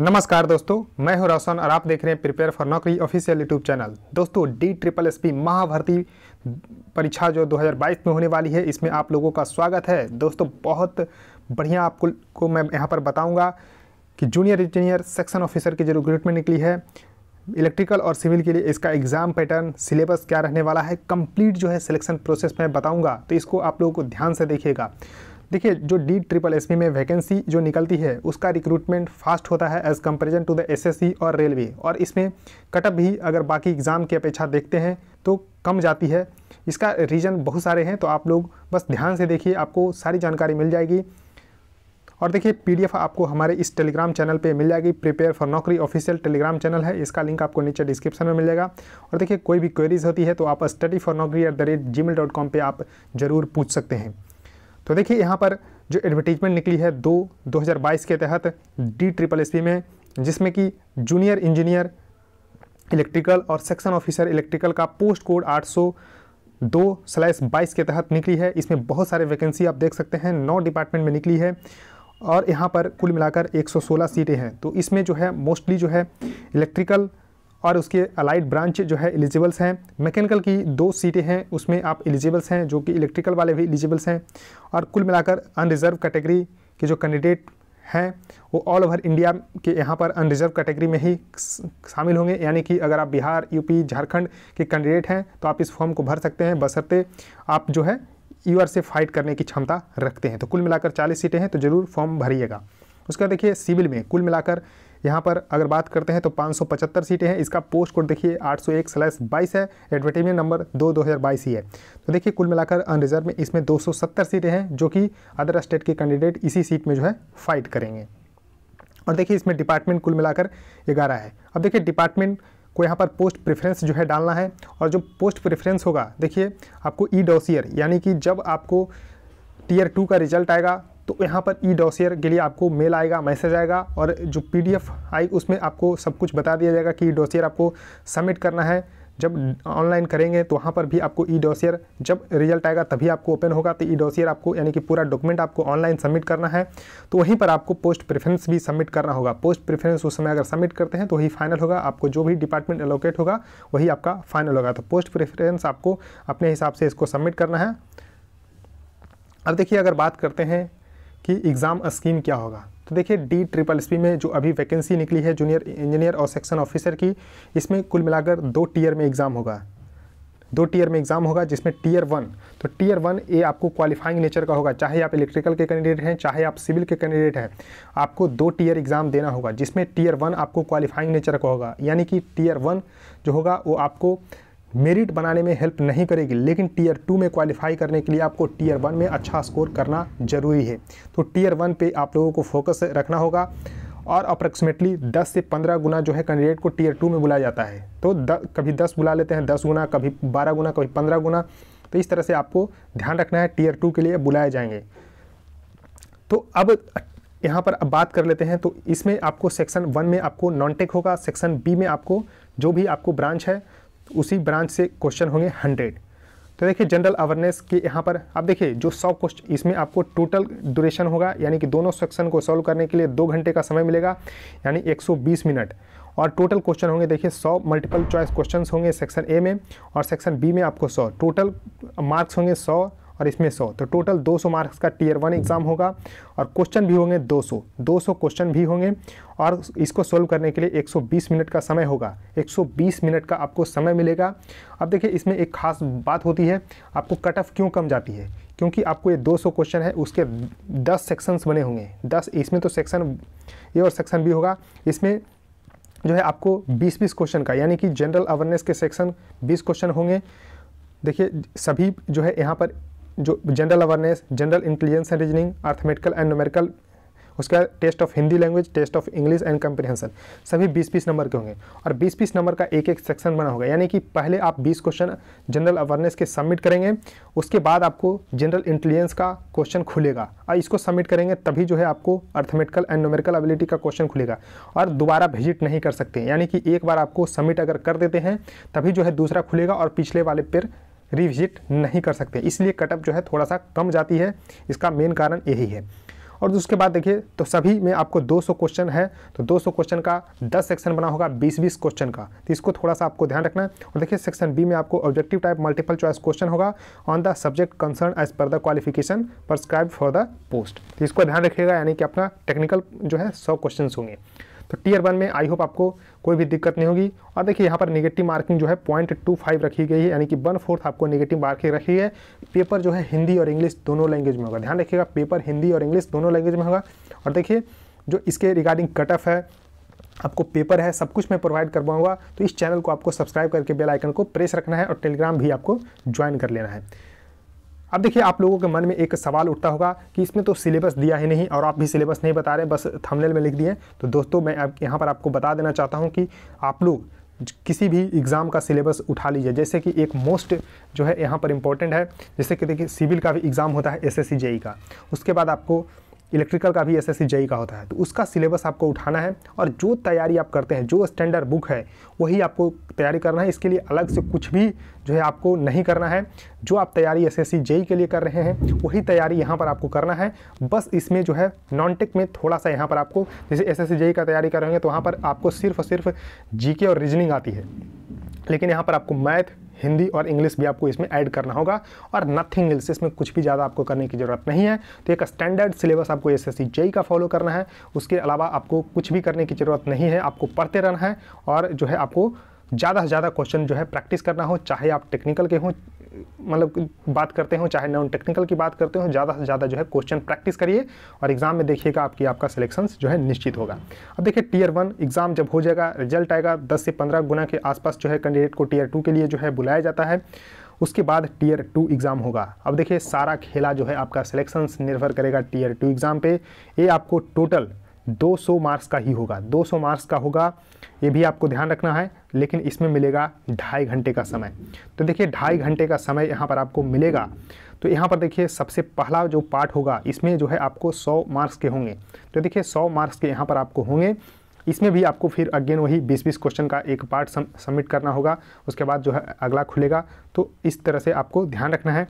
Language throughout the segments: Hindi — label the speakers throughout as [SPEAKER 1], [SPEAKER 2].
[SPEAKER 1] नमस्कार दोस्तों मैं हूं रोशन और आप देख रहे हैं prepare for Naukri official YouTube channel दोस्तों डी ट्रिपल एस पी महाभर्ती परीक्षा जो 2022 में होने वाली है इसमें आप लोगों का स्वागत है दोस्तों बहुत बढ़िया आपको को मैं यहां पर बताऊंगा कि जूनियर इंजीनियर सेक्शन ऑफिसर की जो रिक्रूटमेंट निकली है इलेक्ट्रिकल और सिविल के लिए इसका एग्ज़ाम पैटर्न सिलेबस क्या रहने वाला है कम्प्लीट जो है सिलेक्शन प्रोसेस मैं बताऊँगा तो इसको आप लोगों को ध्यान से देखिएगा देखिए जो डी ट्रिपल एस में वैकेंसी जो निकलती है उसका रिक्रूटमेंट फास्ट होता है as comparison to the SSC और रेलवे और इसमें कटअप भी अगर बाकी एग्ज़ाम की अपेक्षा देखते हैं तो कम जाती है इसका रीज़न बहुत सारे हैं तो आप लोग बस ध्यान से देखिए आपको सारी जानकारी मिल जाएगी और देखिए पीडीएफ आपको हमारे इस टेलीग्राम चैनल पे मिल जाएगी prepare for Naukri official Telegram channel है इसका लिंक आपको नीचे डिस्क्रिप्शन में मिल जाएगा और देखिए कोई भी क्वेरीज होती है तो आप study for Naukri at the rate Gmail dot com पर आप ज़रूर पूछ सकते हैं तो देखिए यहाँ पर जो एडवर्टीजमेंट निकली है दो 2022 के तहत डी ट्रिपल एस में जिसमें कि जूनियर इंजीनियर इलेक्ट्रिकल और सेक्शन ऑफिसर इलेक्ट्रिकल का पोस्ट कोड आठ सौ दो स्लैश बाईस के तहत निकली है इसमें बहुत सारे वैकेंसी आप देख सकते हैं नौ डिपार्टमेंट में निकली है और यहाँ पर कुल मिलाकर 116 सीटें हैं तो इसमें जो है मोस्टली जो है इलेक्ट्रिकल और उसके अलाइड ब्रांच जो है एलिजिबल्स हैं मैकेनिकल की दो सीटें हैं उसमें आप एलिजिबल्स हैं जो कि इलेक्ट्रिकल वाले भी एलिजिबल्स हैं और कुल मिलाकर अनरिजर्व कैटेगरी के जो कैंडिडेट हैं वो ऑल ओवर इंडिया के यहाँ पर अनरिजर्व कैटेगरी में ही शामिल होंगे यानी कि अगर आप बिहार यूपी झारखंड के कैंडिडेट हैं तो आप इस फॉर्म को भर सकते हैं बसरते आप जो है यू से फाइट करने की क्षमता रखते हैं तो कुल मिलाकर 40 सीटें हैं तो ज़रूर फॉर्म भरिएगा उसके बाद देखिए सिविल में कुल मिलाकर यहाँ पर अगर बात करते हैं तो 575 सीटें हैं इसका पोस्ट कोड देखिए 801 स्लैश बाईस है एडवर्टीजमेंट नंबर दो दो हज़ार बाईस ही है तो देखिए कुल मिलाकर अनरिजर्व में इसमें 270 सीटें हैं जो कि अदर स्टेट के कैंडिडेट इसी सीट में जो है फाइट करेंगे और देखिए इसमें डिपार्टमेंट कुल मिलाकर ग्यारह है अब देखिए डिपार्टमेंट को यहाँ पर पोस्ट प्रेफरेंस जो है डालना है और जो पोस्ट प्रेफरेंस होगा देखिए आपको ई डोसियर यानी कि जब आपको टीयर टू का रिजल्ट आएगा तो यहाँ पर ई डॉसियर के लिए आपको मेल आएगा मैसेज आएगा और जो पीडीएफ आई उसमें आपको सब कुछ बता दिया जाएगा कि ई डॉसियर आपको सबमिट करना है जब ऑनलाइन करेंगे तो वहाँ पर भी आपको ई डॉसियर जब रिजल्ट आएगा तभी आपको ओपन होगा तो ई डॉसियर आपको यानी कि पूरा डॉक्यूमेंट आपको ऑनलाइन सबमिट करना है तो वहीं पर आपको पोस्ट प्रेफरेंस भी सबमिट करना होगा पोस्ट प्रेफरेंस उस समय अगर सबमिट करते हैं तो वही फाइनल होगा आपको जो भी डिपार्टमेंट एलोकेट होगा वही आपका फाइनल होगा तो पोस्ट प्रेफरेंस आपको अपने हिसाब से इसको सबमिट करना है अब देखिए अगर बात करते हैं कि एग्ज़ाम स्कीम क्या होगा तो देखिए डी ट्रिपल एस में जो अभी वैकेंसी निकली है जूनियर इंजीनियर और सेक्शन ऑफिसर की इसमें कुल मिलाकर दो टीयर में एग्ज़ाम होगा दो टीयर में एग्ज़ाम होगा जिसमें टीयर वन तो टीयर वन ये आपको क्वालिफाइंग नेचर का होगा चाहे आप इलेक्ट्रिकल के कैंडिडेट हैं चाहे आप सिविल के कैंडिडेट हैं आपको दो टीयर एग्ज़ाम देना होगा जिसमें टीयर वन आपको क्वालिफाइंग नेचर का होगा यानी कि टीयर वन जो होगा वो आपको मेरिट बनाने में हेल्प नहीं करेगी लेकिन टीयर टू में क्वालिफाई करने के लिए आपको टीयर वन में अच्छा स्कोर करना ज़रूरी है तो टीयर वन पे आप लोगों को फोकस रखना होगा और अप्रॉक्सीमेटली 10 से 15 गुना जो है कैंडिडेट को टीयर टू में बुलाया जाता है तो द, कभी 10 बुला लेते हैं 10 गुना कभी 12 गुना कभी 15 गुना तो इस तरह से आपको ध्यान रखना है टीयर टू के लिए बुलाए जाएंगे तो अब यहाँ पर अब बात कर लेते हैं तो इसमें आपको सेक्शन वन में आपको नॉन टेक होगा सेक्शन बी में आपको जो भी आपको ब्रांच है तो उसी ब्रांच से क्वेश्चन होंगे हंड्रेड तो देखिए जनरल अवेयरनेस के यहाँ पर आप देखिए जो सौ क्वेश्चन इसमें आपको टोटल ड्यूरेशन होगा यानी कि दोनों सेक्शन को सॉल्व करने के लिए दो घंटे का समय मिलेगा यानी 120 मिनट और टोटल क्वेश्चन होंगे देखिए सौ मल्टीपल चॉइस क्वेश्चन होंगे सेक्शन ए में और सेक्शन बी में आपको सौ टोटल मार्क्स होंगे सौ और इसमें सौ तो टोटल दो सौ मार्क्स का टीयर वन एग्ज़ाम होगा और क्वेश्चन भी होंगे दो सौ दो सौ क्वेश्चन भी होंगे और इसको सोल्व करने के लिए एक सौ बीस मिनट का समय होगा एक सौ बीस मिनट का आपको समय मिलेगा अब देखिए इसमें एक खास बात होती है आपको कट ऑफ क्यों कम जाती है क्योंकि आपको ये 200 क्वेश्चन है उसके 10 सेक्शंस बने होंगे 10 इसमें तो सेक्शन ए और सेक्शन बी होगा इसमें जो है आपको 20-20 क्वेश्चन का यानी कि जनरल अवेयरनेस के सेक्शन 20 क्वेश्चन होंगे देखिए सभी जो है यहाँ पर जो general awareness general intelligence and reasoning arithmetical and numerical उसका test of Hindi language test of English and comprehension सभी 20 बीस नंबर के होंगे और 20 बीस नंबर का एक एक सेक्शन बना होगा यानी कि पहले आप 20 क्वेश्चन जनरल अवेयरनेस के सबमिट करेंगे उसके बाद आपको जनरल इंटेलिजेंस का क्वेश्चन खुलेगा और इसको सबमिट करेंगे तभी जो है आपको अर्थमेटिकल एंड नोमेरिकल एबिलिटी का क्वेश्चन खुलेगा और दोबारा विजिट नहीं कर सकते यानी कि एक बार आपको सबमिट अगर कर देते हैं तभी जो है दूसरा खुलेगा और पिछले वाले पर रिविजिट नहीं कर सकते इसलिए कटअप जो है थोड़ा सा कम जाती है इसका मेन कारण यही है और उसके बाद देखिए तो सभी में आपको 200 क्वेश्चन है तो 200 क्वेश्चन का 10 सेक्शन बना होगा 20-20 क्वेश्चन का तो इसको थोड़ा सा आपको ध्यान रखना है और देखिए सेक्शन बी में आपको objective type multiple choice question होगा on the subject concern as per the qualification prescribe for the post तो इसको ध्यान रखिएगा यानी कि अपना टेक्निकल जो है सौ क्वेश्चन होंगे तो टीयर वन में आई होप आपको कोई भी दिक्कत नहीं होगी और देखिए यहाँ पर नेगेटिव मार्किंग जो है पॉइंट टू फाइव रखी गई है यानी कि वन फोर्थ आपको नेगेटिव मार्किंग रखी है पेपर जो है हिंदी और इंग्लिश दोनों लैंग्वेज में होगा ध्यान रखिएगा पेपर हिंदी और इंग्लिश दोनों लैंग्वेज में होगा और देखिए जो इसके रिगार्डिंग कट ऑफ है आपको पेपर है सब कुछ मैं प्रोवाइड करवाऊंगा तो इस चैनल को आपको सब्सक्राइब करके बेल आइकन को प्रेस रखना है और टेलीग्राम भी आपको ज्वाइन कर लेना है अब देखिए आप लोगों के मन में एक सवाल उठता होगा कि इसमें तो सिलेबस दिया ही नहीं और आप भी सिलेबस नहीं बता रहे बस थंबनेल में लिख दिए तो दोस्तों मैं अब यहाँ पर आपको बता देना चाहता हूँ कि आप लोग किसी भी एग्ज़ाम का सिलेबस उठा लीजिए जैसे कि एक मोस्ट जो है यहाँ पर इम्पोर्टेंट है जैसे कि देखिए सिविल का भी एग्ज़ाम होता है एस एस e का उसके बाद आपको इलेक्ट्रिकल का भी एस एस e का होता है तो उसका सिलेबस आपको उठाना है और जो तैयारी आप करते हैं जो स्टैंडर्ड बुक है वही आपको तैयारी करना है इसके लिए अलग से कुछ भी जो है आपको नहीं करना है जो आप तैयारी एस एस e के लिए कर रहे हैं वही तैयारी यहाँ पर आपको करना है बस इसमें जो है नॉन टेक में थोड़ा सा यहाँ पर आपको जैसे एस एस e का तैयारी करेंगे तो वहाँ पर आपको सिर्फ सिर्फ जी और रीजनिंग आती है लेकिन यहाँ पर आपको मैथ हिंदी और इंग्लिश भी आपको इसमें ऐड करना होगा और नथिंग एल्स इसमें कुछ भी ज़्यादा आपको करने की ज़रूरत नहीं है तो एक स्टैंडर्ड सिलेबस आपको एस एस का फॉलो करना है उसके अलावा आपको कुछ भी करने की ज़रूरत नहीं है आपको पढ़ते रहना है और जो है आपको ज़्यादा से ज़्यादा क्वेश्चन जो है प्रैक्टिस करना हो चाहे आप टेक्निकल के हों मतलब बात करते हो चाहे नॉन टेक्निकल की बात करते हो ज़्यादा से ज़्यादा जो है क्वेश्चन प्रैक्टिस करिए और एग्ज़ाम में देखिएगा आपकी आपका सिलेक्शन जो है निश्चित होगा अब देखिए टीयर वन एग्ज़ाम जब हो जाएगा रिजल्ट आएगा दस से पंद्रह गुना के आसपास जो है कैंडिडेट को टीयर टू के लिए जो है बुलाया जाता है उसके बाद टीयर टू एग्ज़ाम होगा अब देखिए सारा खेला जो है आपका सिलेक्शन निर्भर करेगा टीयर टू एग्ज़ाम पे ये आपको टोटल 200 मार्क्स का ही होगा 200 मार्क्स का होगा ये भी आपको ध्यान रखना है लेकिन इसमें मिलेगा ढाई घंटे का समय तो देखिए ढाई घंटे का समय यहाँ पर आपको मिलेगा तो यहाँ पर देखिए सबसे पहला जो पार्ट होगा इसमें जो है आपको सौ मार्क्स के होंगे तो देखिए सौ मार्क्स के यहाँ पर आपको होंगे इसमें भी आपको फिर अगेन वही बीस बीस क्वेश्चन का एक पार्ट सबमिट करना होगा उसके बाद जो है अगला खुलेगा तो इस तरह से आपको ध्यान रखना है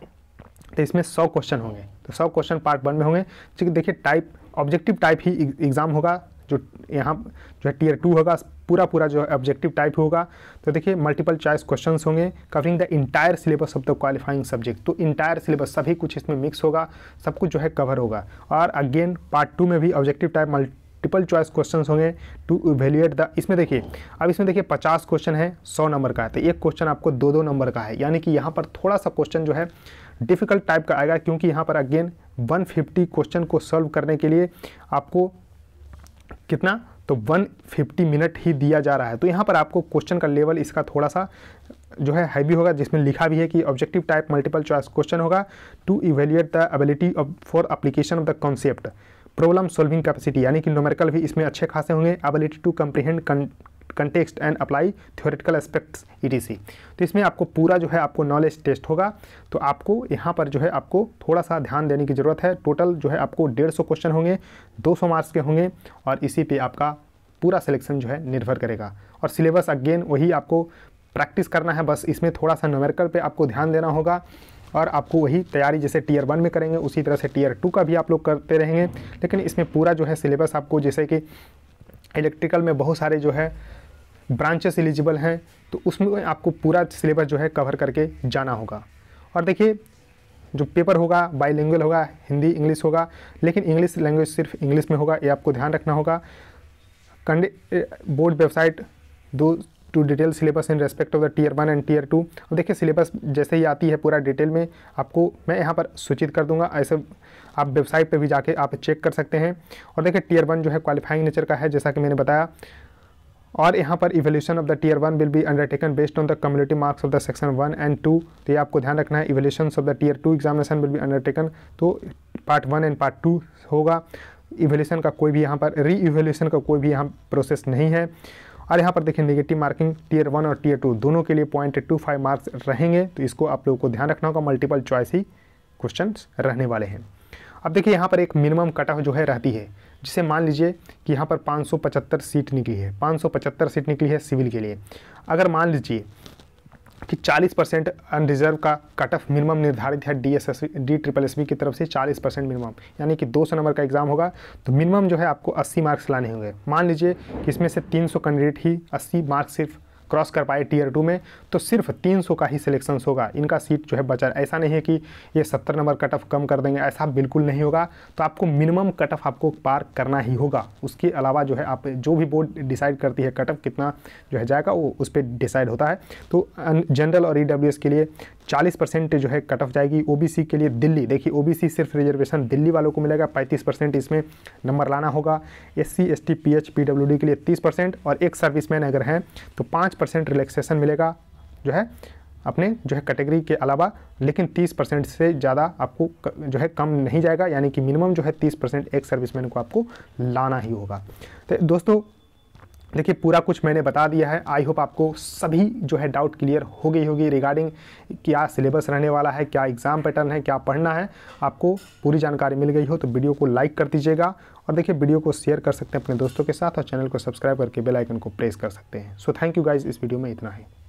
[SPEAKER 1] तो इसमें सौ क्वेश्चन होंगे तो सौ क्वेश्चन पार्ट वन में होंगे देखिए टाइप ऑब्जेक्टिव टाइप ही एग्ज़ाम होगा जो यहाँ जो है टीयर टू होगा पूरा पूरा जो है ऑब्जेक्टिव टाइप होगा तो देखिए मल्टीपल चॉइस क्वेश्चंस होंगे covering the entire syllabus of the qualifying subject तो इंटायर सिलेबस सभी कुछ इसमें मिक्स होगा सब कुछ जो है कवर होगा और अगेन पार्ट टू में भी objective type multiple choice question होंगे टू इवेल्यूएट द इसमें देखिए अब इसमें देखिए पचास क्वेश्चन है सौ नंबर का है तो एक क्वेश्चन आपको दो दो नंबर का है यानी कि यहाँ पर थोड़ा सा क्वेश्चन जो है डिफ़िकल्ट टाइप का आएगा क्योंकि यहाँ पर अगेन 150 क्वेश्चन को सॉल्व करने के लिए आपको कितना तो 150 मिनट ही दिया जा रहा है तो यहाँ पर आपको क्वेश्चन का लेवल इसका थोड़ा सा जो है हैवी होगा जिसमें लिखा भी है कि objective type multiple choice question होगा to evaluate the ability of for application of the concept problem solving capacity यानी कि नोमेरिकल भी इसमें अच्छे खासे होंगे ability to comprehend context and apply theoretical aspects सी तो इसमें आपको पूरा जो है आपको नॉलेज टेस्ट होगा तो आपको यहाँ पर जो है आपको थोड़ा सा ध्यान देने की ज़रूरत है टोटल जो है आपको डेढ़ सौ क्वेश्चन होंगे दो सौ मार्क्स के होंगे और इसी पे आपका पूरा सिलेक्शन जो है निर्भर करेगा और सिलेबस अगेन वही आपको प्रैक्टिस करना है बस इसमें थोड़ा सा नोमेरिकल पर आपको ध्यान देना होगा और आपको वही तैयारी जैसे टीयर वन में करेंगे उसी तरह से टीयर टू का भी आप लोग करते रहेंगे लेकिन इसमें पूरा जो है सिलेबस आपको जैसे कि इलेक्ट्रिकल में बहुत सारे जो है ब्रांचेस एलिजिबल हैं तो उसमें आपको पूरा सिलेबस जो है कवर करके जाना होगा और देखिए जो पेपर होगा बाईलिंगुअल होगा हिंदी इंग्लिश होगा लेकिन इंग्लिश लैंग्वेज सिर्फ इंग्लिश में होगा ये आपको ध्यान रखना होगा बोर्ड वेबसाइट दो to detail syllabus in respect of the tier one and tier two और देखिए सिलेबस जैसे ही आती है पूरा डिटेल में आपको मैं यहाँ पर सूचित कर दूंगा ऐसे आप वेबसाइट पर भी जाके आप चेक कर सकते हैं और देखिए टीयर वन जो है क्वालिफाइंग नेचर का है जैसा कि मैंने बताया और यहाँ पर evolution of the tier one will be undertaken based on the community marks of the section one and two तो ये आपको ध्यान रखना है evolution of the tier two examination will be undertaken तो part one and part two होगा इवेल्यूशन का कोई भी यहाँ पर री इवेल्यूशन का कोई भी यहाँ प्रोसेस नहीं है और यहाँ पर देखिए निगेटिव मार्किंग टीयर वन और टीयर टू दोनों के लिए पॉइंट टू फाइव मार्क्स रहेंगे तो इसको आप लोगों को ध्यान रखना होगा मल्टीपल चॉइस ही क्वेश्चन रहने वाले हैं अब देखिए यहाँ पर एक मिनिमम कट ऑफ जो है रहती है जिसे मान लीजिए कि यहाँ पर 575 सीट निकली है 575 सीट निकली है सिविल के लिए अगर मान लीजिए कि 40 परसेंट अनरिजर्व का कट ऑफ मिनिमम निर्धारित है D S S D triple S B की तरफ से 40 परसेंट मिनिमम यानी कि 200 नंबर का एग्जाम होगा तो मिनिमम जो है आपको 80 मार्क्स लाने होंगे मान लीजिए कि इसमें से 300 कैंडिडेट ही 80 मार्क्स सिर्फ क्रॉस कर पाए टीयर टू में तो सिर्फ 300 का ही सिलेक्शन होगा इनका सीट जो है बचा ऐसा नहीं है कि ये 70 नंबर कट ऑफ कम कर देंगे ऐसा बिल्कुल नहीं होगा तो आपको मिनिमम कट ऑफ आपको पार करना ही होगा उसके अलावा जो है आप जो भी बोर्ड डिसाइड करती है कट ऑफ कितना जो है जाएगा वो उस पर डिसाइड होता है तो जनरल और ई के लिए 40 परसेंट जो है कट ऑफ जाएगी ओबीसी के लिए दिल्ली देखिए ओबीसी सिर्फ रिजर्वेशन दिल्ली वालों को मिलेगा 35 परसेंट इसमें नंबर लाना होगा S C S T P H P W D के लिए तीस परसेंट और एक सर्विसमैन अगर हैं तो पाँच परसेंट रिलैक्सेशन मिलेगा जो है अपने जो है कैटेगरी के अलावा लेकिन 30 परसेंट से ज़्यादा आपको जो है कम नहीं जाएगा यानी कि मिनिमम जो है 30 परसेंट एक सर्विसमैन को आपको लाना ही होगा तो दोस्तों देखिए पूरा कुछ मैंने बता दिया है आई होप आपको सभी जो है डाउट क्लियर हो गई होगी रिगार्डिंग क्या सिलेबस रहने वाला है क्या एग्ज़ाम पैटर्न है क्या पढ़ना है आपको पूरी जानकारी मिल गई हो तो वीडियो को लाइक कर दीजिएगा और देखिए वीडियो को शेयर कर सकते हैं अपने दोस्तों के साथ और चैनल को सब्सक्राइब करके बेलाइकन को प्रेस कर सकते हैं सो थैंक यू गाइज़ इस वीडियो में इतना ही